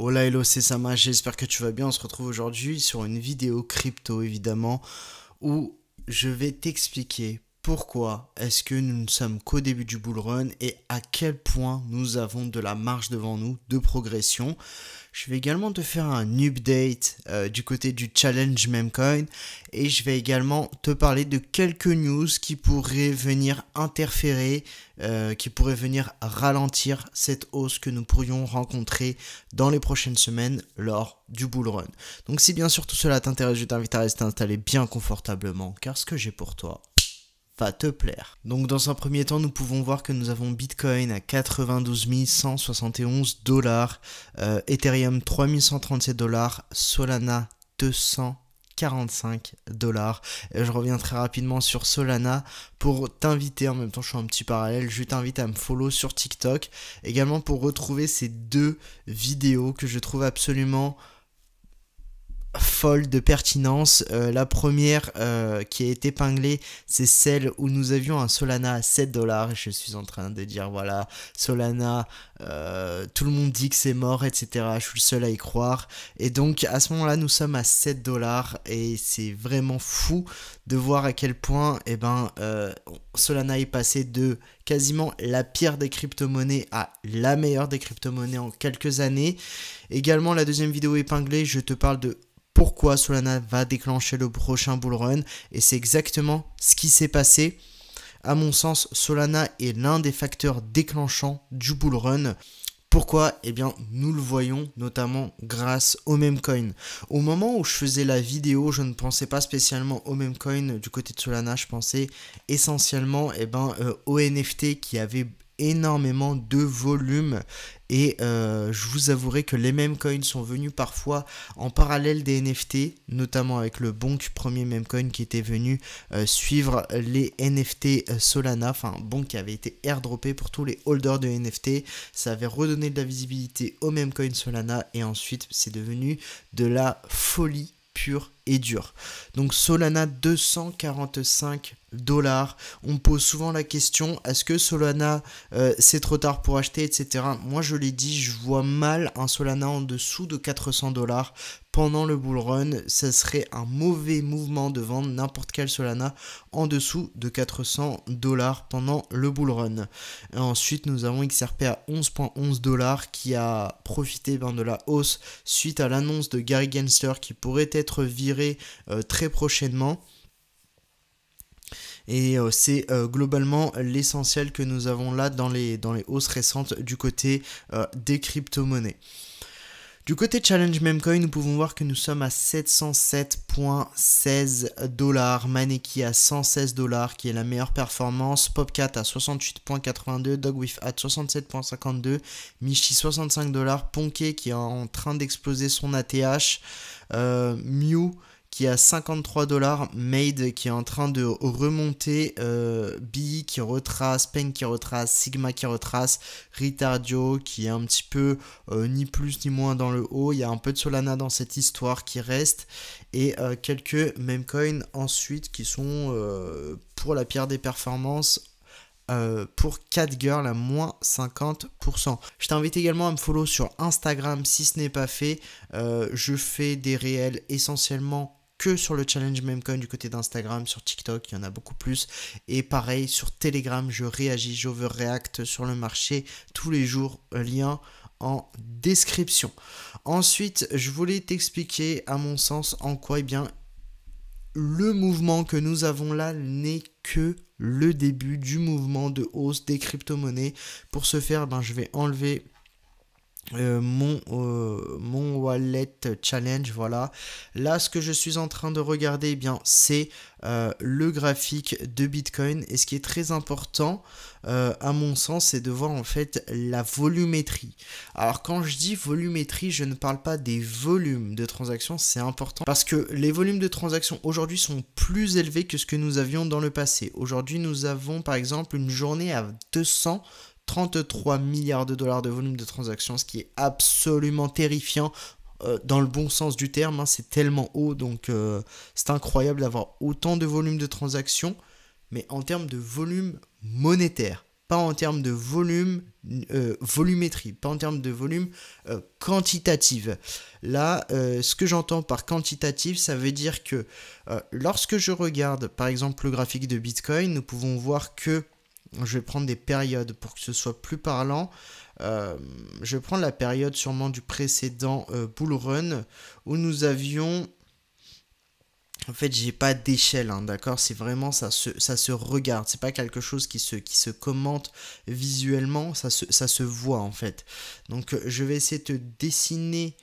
Hola oh, hello c'est Sama, j'espère que tu vas bien, on se retrouve aujourd'hui sur une vidéo crypto évidemment où je vais t'expliquer pourquoi est-ce que nous ne sommes qu'au début du bull run et à quel point nous avons de la marge devant nous de progression. Je vais également te faire un update euh, du côté du challenge Memcoin et je vais également te parler de quelques news qui pourraient venir interférer, euh, qui pourraient venir ralentir cette hausse que nous pourrions rencontrer dans les prochaines semaines lors du bull run. Donc si bien sûr tout cela t'intéresse, je t'invite à rester installé bien confortablement car ce que j'ai pour toi, va te plaire. Donc dans un premier temps, nous pouvons voir que nous avons Bitcoin à 92 171 dollars, euh, Ethereum 3137 dollars, Solana 245 dollars. Je reviens très rapidement sur Solana pour t'inviter, en même temps je suis un petit parallèle, je t'invite à me follow sur TikTok, également pour retrouver ces deux vidéos que je trouve absolument folle de pertinence. Euh, la première euh, qui a été épinglée, c'est celle où nous avions un Solana à 7 dollars. Je suis en train de dire, voilà, Solana, euh, tout le monde dit que c'est mort, etc. Je suis le seul à y croire. Et donc, à ce moment-là, nous sommes à 7 dollars et c'est vraiment fou de voir à quel point et eh ben, Solana est passé de quasiment la pire des crypto-monnaies à la meilleure des crypto-monnaies en quelques années. Également, la deuxième vidéo épinglée, je te parle de pourquoi Solana va déclencher le prochain bull run et c'est exactement ce qui s'est passé. À mon sens, Solana est l'un des facteurs déclenchants du bull run. Pourquoi Eh bien, nous le voyons notamment grâce au coin. Au moment où je faisais la vidéo, je ne pensais pas spécialement au coin du côté de Solana, je pensais essentiellement eh ben, euh, au NFT qui avait énormément de volume et euh, je vous avouerai que les mêmes coins sont venus parfois en parallèle des NFT, notamment avec le Bonk premier même coin qui était venu euh, suivre les NFT euh, Solana, enfin Bonk qui avait été airdroppé pour tous les holders de NFT, ça avait redonné de la visibilité au même coin Solana et ensuite c'est devenu de la folie pure dur. Donc Solana 245 dollars. On pose souvent la question est-ce que Solana euh, c'est trop tard pour acheter, etc. Moi je l'ai dit, je vois mal un Solana en dessous de 400 dollars pendant le bull run. Ça serait un mauvais mouvement de vendre n'importe quel Solana en dessous de 400 dollars pendant le bull run. ensuite nous avons XRP à 11.11 dollars qui a profité ben, de la hausse suite à l'annonce de Gary Gensler qui pourrait être viré euh, très prochainement. Et euh, c'est euh, globalement l'essentiel que nous avons là dans les, dans les hausses récentes du côté des crypto-monnaies. Du côté Challenge Memcoin, nous pouvons voir que nous sommes à 707.16 dollars, Maneki à 116 dollars qui est la meilleure performance, Popcat à 68.82, Dogwith à 67.52, Michi 65 dollars, Ponke qui est en train d'exploser son ATH, euh, Mew qui à 53 dollars, Made qui est en train de remonter, euh, B qui retrace, pen qui retrace, Sigma qui retrace, Ritardio qui est un petit peu euh, ni plus ni moins dans le haut, il y a un peu de Solana dans cette histoire qui reste, et quelques euh, quelques memecoins ensuite qui sont euh, pour la pierre des performances pour 4 girls à moins 50%. Je t'invite également à me follow sur Instagram si ce n'est pas fait. je fais des réels essentiellement que sur le challenge memecoin du côté d'Instagram, sur TikTok, il y en a beaucoup plus. Et pareil, sur Telegram, je réagis, j'overreact sur le marché tous les jours. Lien en description. Ensuite, je voulais t'expliquer, à mon sens, en quoi eh bien, le mouvement que nous avons là n'est que le début du mouvement de hausse des crypto-monnaies. Pour ce faire, eh ben, je vais enlever euh, mon, euh, mon wallet challenge voilà là ce que je suis en train de regarder eh bien c'est euh, le graphique de bitcoin et ce qui est très important à mon sens c'est de voir en fait la volumétrie alors quand je dis volumétrie je ne parle pas des volumes de transactions c'est important parce que les volumes de transactions aujourd'hui sont plus élevés que ce que nous avions dans le passé aujourd'hui nous avons par exemple une journée à 200 33 milliards de dollars de volume de transactions, ce qui est absolument terrifiant. Euh, dans le bon sens du terme, hein, c'est tellement haut, donc euh, c'est incroyable d'avoir autant de volume de transactions, mais en termes de volume monétaire, pas en termes de volume euh, volumétrie, pas en termes de volume quantitative. Là, ce que j'entends par quantitative, ça veut dire que lorsque je regarde par exemple le graphique de Bitcoin, nous pouvons voir que je vais prendre des périodes pour que ce soit plus parlant. Euh, je vais prendre la période sûrement du précédent euh, bull run où nous avions. En fait, j'ai pas d'échelle, hein, d'accord C'est vraiment ça se, ça se regarde. C'est pas quelque chose qui se, qui se commente visuellement, ça se, voit en fait. Donc, euh, je vais essayer de dessiner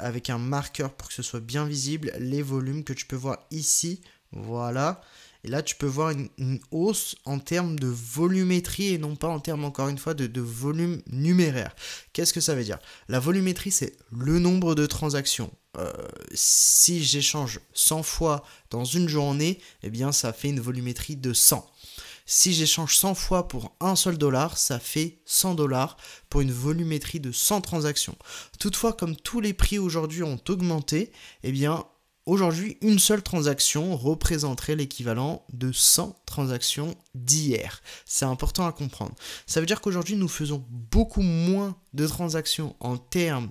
avec un marqueur pour que ce soit bien visible les volumes que tu peux voir ici. Voilà. Et là, tu peux voir une, hausse en termes de volumétrie et non pas en termes, encore une fois, de, volume numéraire. Qu'est-ce que ça veut dire La volumétrie, c'est le nombre de transactions. Euh, si j'échange 100 fois dans une journée, eh bien, ça fait une volumétrie de 100. Si j'échange 100 fois pour un seul dollar, ça fait 100 dollars pour une volumétrie de 100 transactions. Toutefois, comme tous les prix aujourd'hui ont augmenté, eh bien, Aujourd'hui, une seule transaction représenterait l'équivalent de 100 transactions d'hier. C'est important à comprendre. Ça veut dire qu'aujourd'hui, nous faisons beaucoup moins de transactions en termes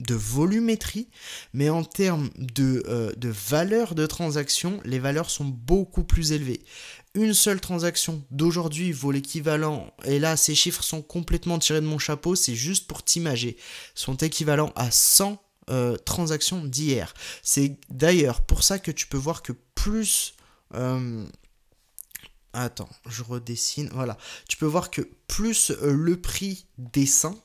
de volumétrie, mais en termes euh, de, valeur de transaction, les valeurs sont beaucoup plus élevées. Une seule transaction d'aujourd'hui vaut l'équivalent, et là ces chiffres sont complètement tirés de mon chapeau, c'est juste pour t'imager, sont équivalents à 100 euh, transactions d'hier. C'est d'ailleurs pour ça que tu peux voir que plus... Euh, attends, je redessine. Voilà. Tu peux voir que plus euh, le prix descend.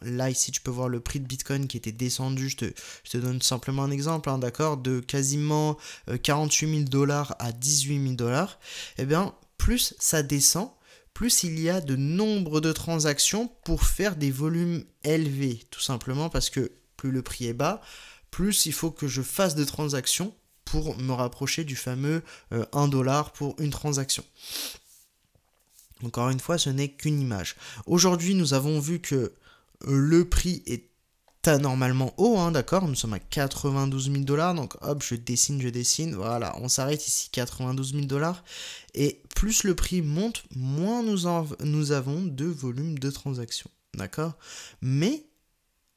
Là, ici, tu peux voir le prix de Bitcoin qui était descendu. Je te, te donne simplement un exemple, hein, d'accord De quasiment 48 000 dollars à 18 000 dollars. Eh bien, plus ça descend, plus il y a de nombre de transactions pour faire des volumes élevés, tout simplement parce que plus le prix est bas, plus il faut que je fasse des transactions pour me rapprocher du fameux 1 euh, dollar pour une transaction. Encore une fois, ce n'est qu'une image. Aujourd'hui, nous avons vu que euh, le prix est anormalement haut, hein, d'accord Nous sommes à 92 000 dollars, donc hop, je dessine, je dessine, voilà, on s'arrête ici, 92 000 dollars. Et plus le prix monte, moins nous, nous avons de volume de transactions, d'accord Mais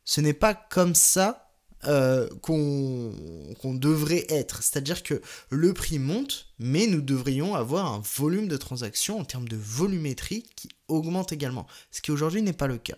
ce n'est pas comme ça euh, qu'on devrait être. C'est-à-dire que le prix monte, mais nous devrions avoir un volume de transactions en termes de volumétrie qui augmente également, ce qui aujourd'hui n'est pas le cas.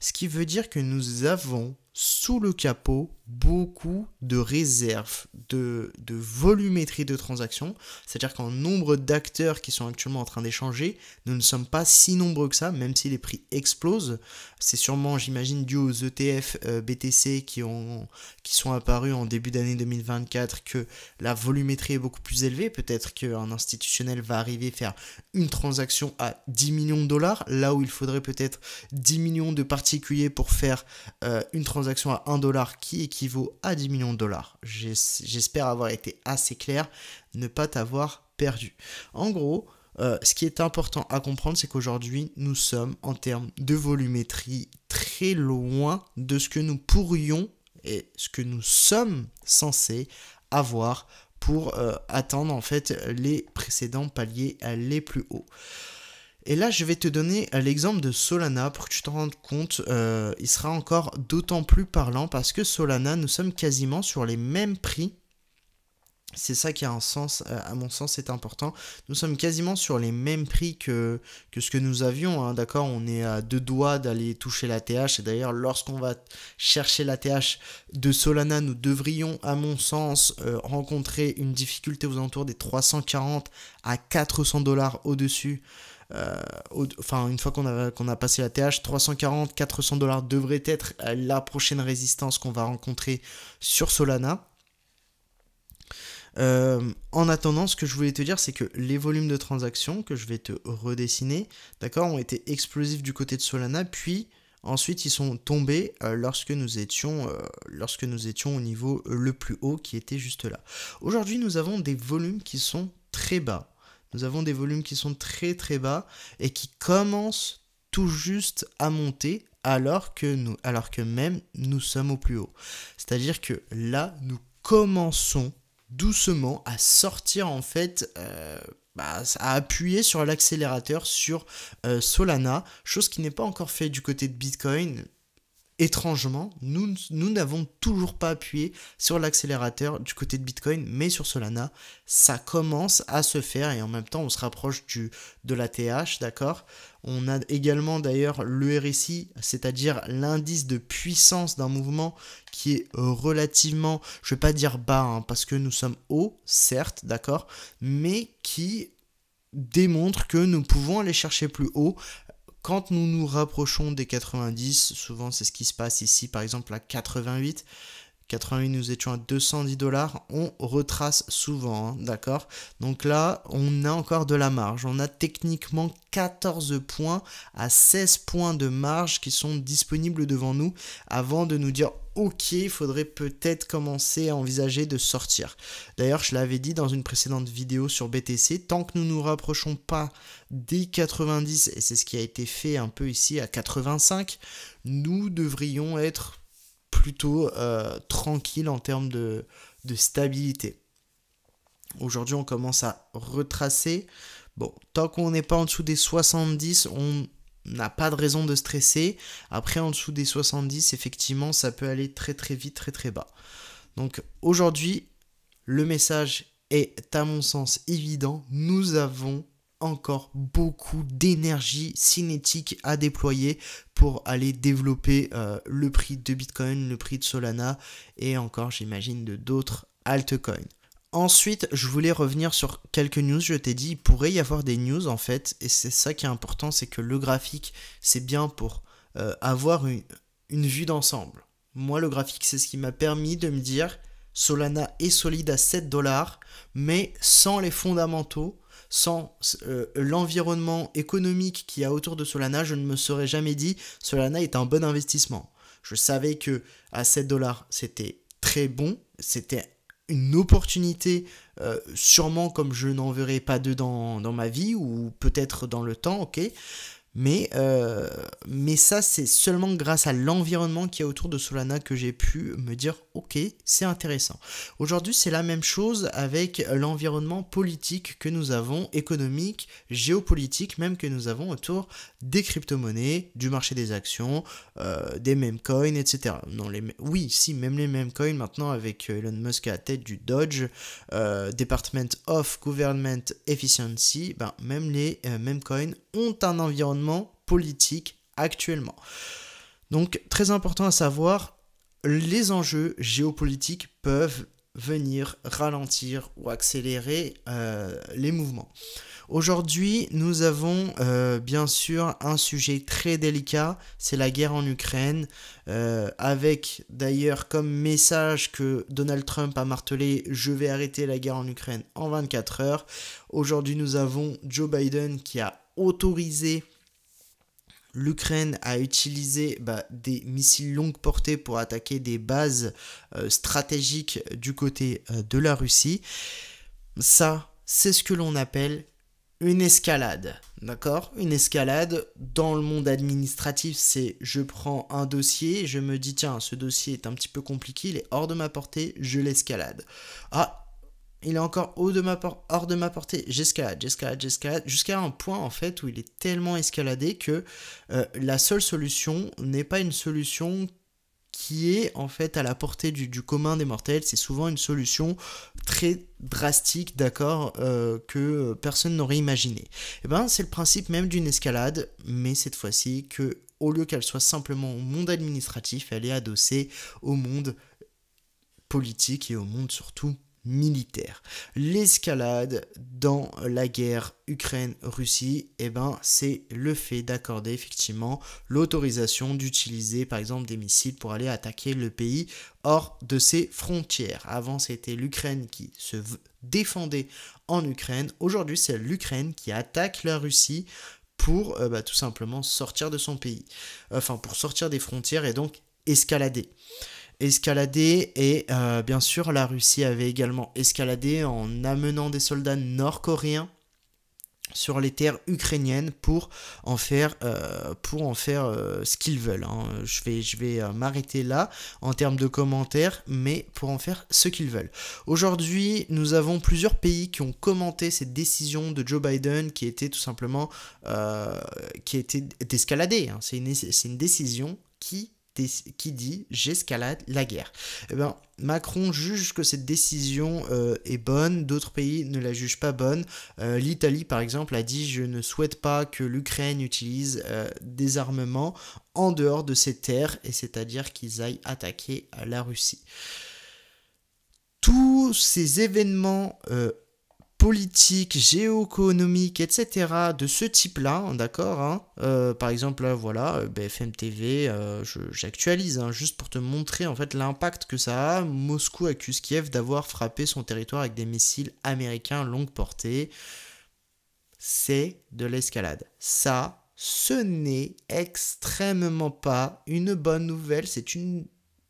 Ce qui veut dire que nous avons sous le capot beaucoup de réserves de, volumétrie de transactions, c'est-à-dire qu'en nombre d'acteurs qui sont actuellement en train d'échanger, nous ne sommes pas si nombreux que ça, même si les prix explosent. C'est sûrement, j'imagine, dû aux ETF euh, BTC qui, ont, qui sont apparus en début d'année 2024 que la volumétrie est beaucoup plus élevée, peut-être qu'un institutionnel va arriver faire une transaction à 10 millions de dollars, là où il faudrait peut-être 10 millions de particuliers pour faire euh, une transaction à 1 dollar qui équivaut à 10 millions de dollars. J'espère avoir été assez clair, ne pas t'avoir perdu. En gros, euh, ce qui est important à comprendre, c'est qu'aujourd'hui, nous sommes en termes de volumétrie très loin de ce que nous pourrions et ce que nous sommes censés avoir pour euh, attendre en fait les précédents paliers les plus hauts. Et là, je vais te donner l'exemple de Solana pour que tu te rendes compte. Euh, il sera encore d'autant plus parlant parce que Solana, nous sommes quasiment sur les mêmes prix c'est ça qui a un sens, euh, à mon sens, c'est important. Nous sommes quasiment sur les mêmes prix que, que ce que nous avions, hein, d'accord On est à deux doigts d'aller toucher la TH. Et d'ailleurs, lorsqu'on va chercher la TH de Solana, nous devrions, à mon sens, euh, rencontrer une difficulté aux alentours des 340 à 400 dollars au-dessus. Euh, enfin, une fois qu'on a, qu'on a passé la TH, 340, 400 dollars devrait être la prochaine résistance qu'on va rencontrer sur Solana. Euh, en attendant, ce que je voulais te dire, c'est que les volumes de transactions que je vais te redessiner, d'accord, ont été explosifs du côté de Solana, puis ensuite ils sont tombés euh, lorsque, nous étions, euh, lorsque nous étions au niveau le plus haut qui était juste là. Aujourd'hui, nous avons des volumes qui sont très bas. Nous avons des volumes qui sont très très bas et qui commencent tout juste à monter alors que, nous, alors que même nous sommes au plus haut. C'est-à-dire que là, nous commençons doucement à sortir en fait euh, bah, à appuyer sur l'accélérateur sur euh, Solana, chose qui n'est pas encore fait du côté de Bitcoin, étrangement, nous, nous n'avons toujours pas appuyé sur l'accélérateur du côté de Bitcoin, mais sur Solana, ça commence à se faire et en même temps, on se rapproche du, de la TH, d'accord On a également d'ailleurs le c'est-à-dire l'indice de puissance d'un mouvement qui est relativement, je ne vais pas dire bas, hein, parce que nous sommes hauts, certes, d'accord, mais qui démontre que nous pouvons aller chercher plus haut. Quand nous nous rapprochons des 90, souvent c'est ce qui se passe ici par exemple à 88, 88 nous étions à 210 dollars, on retrace souvent, hein, d'accord Donc là, on a encore de la marge. On a techniquement 14 points à 16 points de marge qui sont disponibles devant nous avant de nous dire ok, il faudrait peut-être commencer à envisager de sortir. D'ailleurs, je l'avais dit dans une précédente vidéo sur BTC, tant que nous ne nous rapprochons pas des 90, et c'est ce qui a été fait un peu ici à 85, nous devrions être plutôt euh, tranquilles en termes de, de stabilité. Aujourd'hui, on commence à retracer. Bon, tant qu'on n'est pas en dessous des 70, on n'a pas de raison de stresser. Après, en dessous des 70, effectivement, ça peut aller très très vite, très très bas. Donc aujourd'hui, le message est à mon sens évident. Nous avons encore beaucoup d'énergie cinétique à déployer pour aller développer euh, le prix de Bitcoin, le prix de Solana et encore, j'imagine, de d'autres altcoins. Ensuite, je voulais revenir sur quelques news. Je t'ai dit, il pourrait y avoir des news en fait, et c'est ça qui est important, c'est que le graphique, c'est bien pour euh, avoir une, une vue d'ensemble. Moi, le graphique, c'est ce qui m'a permis de me dire, Solana est solide à 7 dollars, mais sans les fondamentaux, sans euh, l'environnement économique qui y a autour de Solana, je ne me serais jamais dit, Solana est un bon investissement. Je savais que à 7 dollars, c'était très bon, c'était une opportunité, euh, sûrement comme je n'en verrai pas deux dans, dans ma vie, ou peut-être dans le temps, ok, mais, euh, mais ça, c'est seulement grâce à l'environnement qu'il y a autour de Solana que j'ai pu me dire, ok, c'est intéressant. Aujourd'hui, c'est la même chose avec l'environnement politique que nous avons, économique, géopolitique, même que nous avons autour des crypto-monnaies, du marché des actions, euh, des meme coins, etc. Non, les, oui, si, même les meme coins maintenant avec Elon Musk à la tête du Dodge, euh, Department of Government Efficiency, ben, même les meme coins ont un environnement politique actuellement. Donc très important à savoir, les enjeux géopolitiques peuvent venir ralentir ou accélérer euh, les mouvements. Aujourd'hui, nous avons euh, bien sûr un sujet très délicat, c'est la guerre en Ukraine, euh, avec d'ailleurs comme message que Donald Trump a martelé ⁇ Je vais arrêter la guerre en Ukraine en 24 heures ⁇ Aujourd'hui, nous avons Joe Biden qui a autorisé l'Ukraine a utilisé bah, des missiles longue portée pour attaquer des bases euh, stratégiques du côté euh, de la Russie. Ça, c'est ce que l'on appelle une escalade. D'accord Une escalade dans le monde administratif, c'est je prends un dossier, je me dis tiens, ce dossier est un petit peu compliqué, il est hors de ma portée, je l'escalade. Ah, il est encore hors de ma portée. J'escalade, j'escalade, j'escalade, jusqu'à un point en fait où il est tellement escaladé que euh, la seule solution n'est pas une solution qui est en fait à la portée du, commun des mortels. C'est souvent une solution très drastique, d'accord, euh, que personne n'aurait imaginé. Et eh ben c'est le principe même d'une escalade, mais cette fois-ci que au lieu qu'elle soit simplement au monde administratif, elle est adossée au monde politique et au monde surtout militaire. L'escalade dans la guerre Ukraine-Russie, eh ben, c'est le fait d'accorder effectivement l'autorisation d'utiliser par exemple des missiles pour aller attaquer le pays hors de ses frontières. Avant, c'était l'Ukraine qui se défendait en Ukraine. Aujourd'hui, c'est l'Ukraine qui attaque la Russie pour euh, bah, tout simplement sortir de son pays, enfin pour sortir des frontières et donc escalader escaladé et euh, bien sûr la Russie avait également escaladé en amenant des soldats nord-coréens sur les terres ukrainiennes pour en faire, euh, pour en faire euh, ce qu'ils veulent. Hein. Je vais, je vais m'arrêter là en termes de commentaires, mais pour en faire ce qu'ils veulent. Aujourd'hui, nous avons plusieurs pays qui ont commenté cette décision de Joe Biden qui était tout simplement qui était escaladée hein. C'est une, une décision qui qui dit j'escalade la guerre. Eh ben, Macron juge que cette décision euh, est bonne, d'autres pays ne la jugent pas bonne. Euh, L'Italie par exemple a dit je ne souhaite pas que l'Ukraine utilise euh, des armements en dehors de ses terres, et c'est-à-dire qu'ils aillent attaquer la Russie. Tous ces événements politique, géoéconomique, etc. de ce type-là, hein, d'accord hein. Euh, Par exemple, voilà, euh, BFM TV, euh, j'actualise, hein, juste pour te montrer en fait l'impact que ça a. Moscou accuse Kiev d'avoir frappé son territoire avec des missiles américains longue portée. C'est de l'escalade. Ça, ce n'est extrêmement pas une bonne nouvelle, c'est une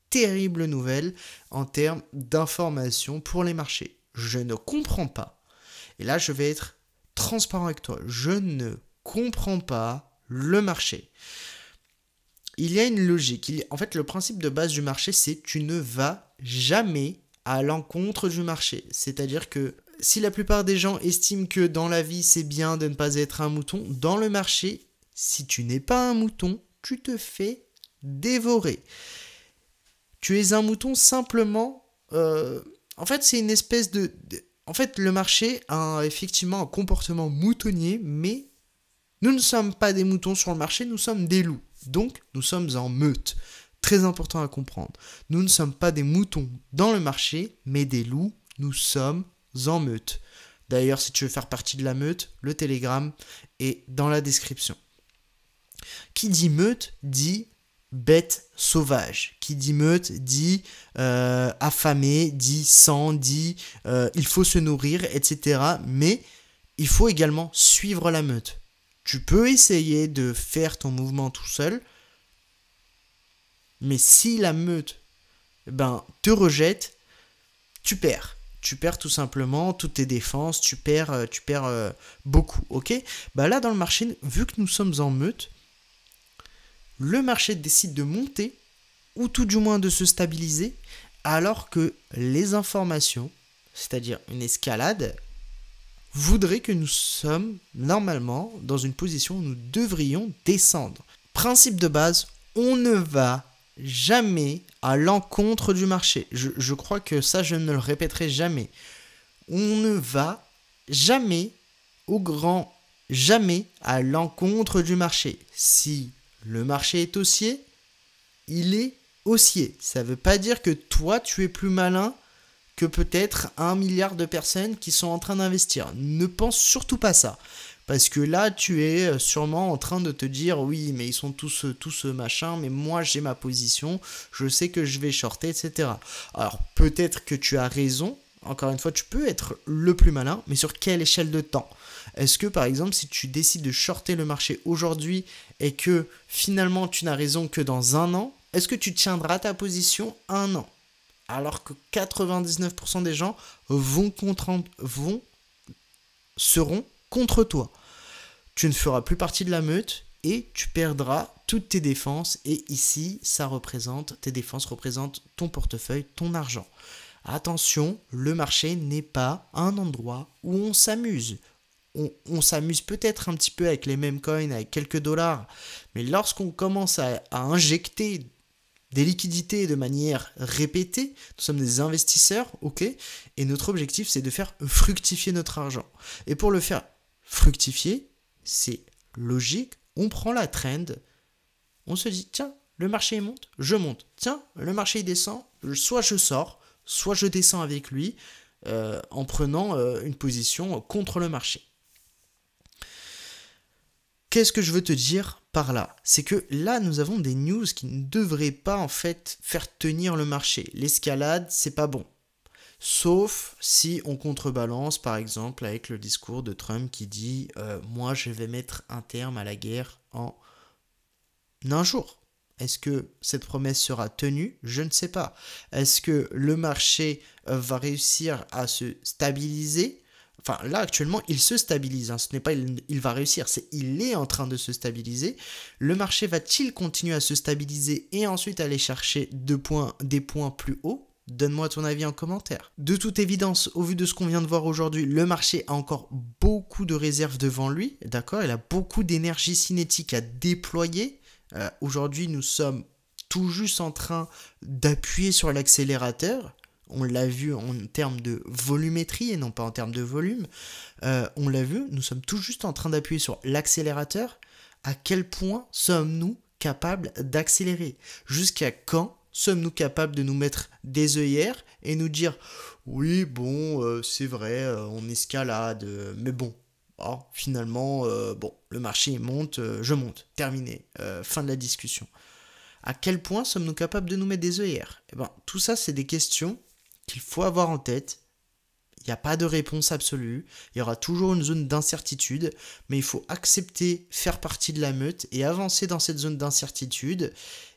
terrible nouvelle en termes d'information pour les marchés. Je ne comprends pas et là, je vais être transparent avec toi. Je ne comprends pas le marché. Il y a une logique. En fait, le principe de base du marché, c'est tu ne vas jamais à l'encontre du marché. C'est-à-dire que si la plupart des gens estiment que dans la vie, c'est bien de ne pas être un mouton, dans le marché, si tu n'es pas un mouton, tu te fais dévorer. Tu es un mouton simplement... Euh, en fait, c'est une espèce de en fait, le marché a effectivement un comportement moutonnier, mais nous ne sommes pas des moutons sur le marché, nous sommes des loups. Donc, nous sommes en meute. Très important à comprendre. Nous ne sommes pas des moutons dans le marché, mais des loups. Nous sommes en meute. D'ailleurs, si tu veux faire partie de la meute, le télégramme est dans la description. Qui dit meute dit bête sauvage. Qui dit meute dit euh, affamé, dit sang, dit euh, il faut se nourrir, etc. Mais il faut également suivre la meute. Tu peux essayer de faire ton mouvement tout seul, mais si la meute ben, te rejette, tu perds. Tu perds tout simplement toutes tes défenses, tu perds, euh, tu perds beaucoup, ok Bah là dans le marché, vu que nous sommes en meute, le marché décide de monter, ou tout du moins de se stabiliser, alors que les informations, c'est-à-dire une escalade, voudraient que nous sommes normalement dans une position où nous devrions descendre. Principe de base, on ne va jamais à l'encontre du marché. Je, je crois que ça, je ne le répéterai jamais. On ne va jamais au grand jamais à l'encontre du marché. Si le marché est haussier, il est haussier. Ça ne veut pas dire que toi, tu es plus malin que peut-être un milliard de personnes qui sont en train d'investir. Ne pense surtout pas ça. Parce que là, tu es euh, sûrement en train de te dire, oui, mais ils sont tous, euh, tous euh, machin, mais moi j'ai ma position, je sais que je vais shorter, etc. Alors peut-être que tu as raison, encore une fois, tu peux être le plus malin, mais sur quelle échelle de temps Est-ce que par exemple, si tu décides de shorter le marché aujourd'hui et que finalement tu n'as raison que dans un an, est-ce que tu tiendras ta position un an Alors que 99% des gens vont, vont seront contre toi. Tu ne feras plus partie de la meute et tu perdras toutes tes défenses. Et ici, ça représente, tes défenses représentent ton portefeuille, ton argent. Attention, le marché n'est pas un endroit où on s'amuse. On, s'amuse peut-être un petit peu avec les mêmes coins, avec quelques dollars, mais lorsqu'on commence à, à injecter des liquidités de manière répétée. Nous sommes des investisseurs, ok Et notre objectif, c'est de faire fructifier notre argent. Et pour le faire fructifier, c'est logique. On prend la trend. On se dit, tiens, le marché monte, je monte. Tiens, le marché descend, soit je sors, soit je descends avec lui euh, en prenant euh, une position contre le marché. Qu'est-ce que je veux te dire par là C'est que là, nous avons des news qui ne devraient pas en fait faire tenir le marché. L'escalade, c'est pas bon. Sauf si on contrebalance, par exemple, avec le discours de Trump qui dit euh, Moi, je vais mettre un terme à la guerre en un jour. Est-ce que cette promesse sera tenue Je ne sais pas. Est-ce que le marché euh, va réussir à se stabiliser Enfin, là actuellement, il se stabilise. Hein. Ce n'est pas il, va réussir, c'est il est en train de se stabiliser. Le marché va-t-il continuer à se stabiliser et ensuite aller chercher des points plus hauts Donne-moi ton avis en commentaire. De toute évidence, au vu de ce qu'on vient de voir aujourd'hui, le marché a encore beaucoup de réserves devant lui, d'accord Il a beaucoup d'énergie cinétique à déployer. Euh, aujourd'hui, nous sommes tout juste en train d'appuyer sur l'accélérateur. On l'a vu en termes de volumétrie et non pas en termes de volume. Euh, on l'a vu, nous sommes tout juste en train d'appuyer sur l'accélérateur. À quel point sommes-nous capables d'accélérer Jusqu'à quand sommes-nous capables de nous mettre des œillères et nous dire oui, bon, euh, c'est vrai, on escalade, mais bon, oh, finalement, euh, bon, le marché monte, euh, je monte, terminé, euh, fin de la discussion. À quel point sommes-nous capables de nous mettre des œillères Eh ben, tout ça, c'est des questions qu'il faut avoir en tête il n'y a pas de réponse absolue, il y aura toujours une zone d'incertitude, mais il faut accepter faire partie de la meute et avancer dans cette zone d'incertitude.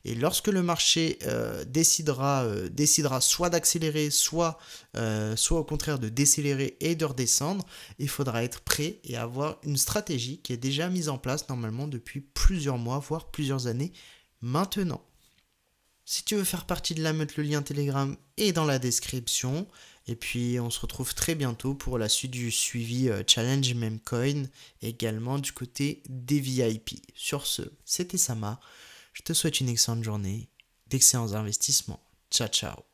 Et lorsque le marché euh, décidera, euh, décidera soit d'accélérer, soit, euh, soit au contraire de décélérer et de redescendre, il faudra être prêt et avoir une stratégie qui est déjà mise en place normalement depuis plusieurs mois, voire plusieurs années maintenant. Si tu veux faire partie de la meute, le lien Telegram est dans la description. Et puis on se retrouve très bientôt pour la suite du suivi euh, Challenge Memecoin, également du côté des VIP. Sur ce, c'était Sama. Je te souhaite une excellente journée, d'excellents investissements. Ciao ciao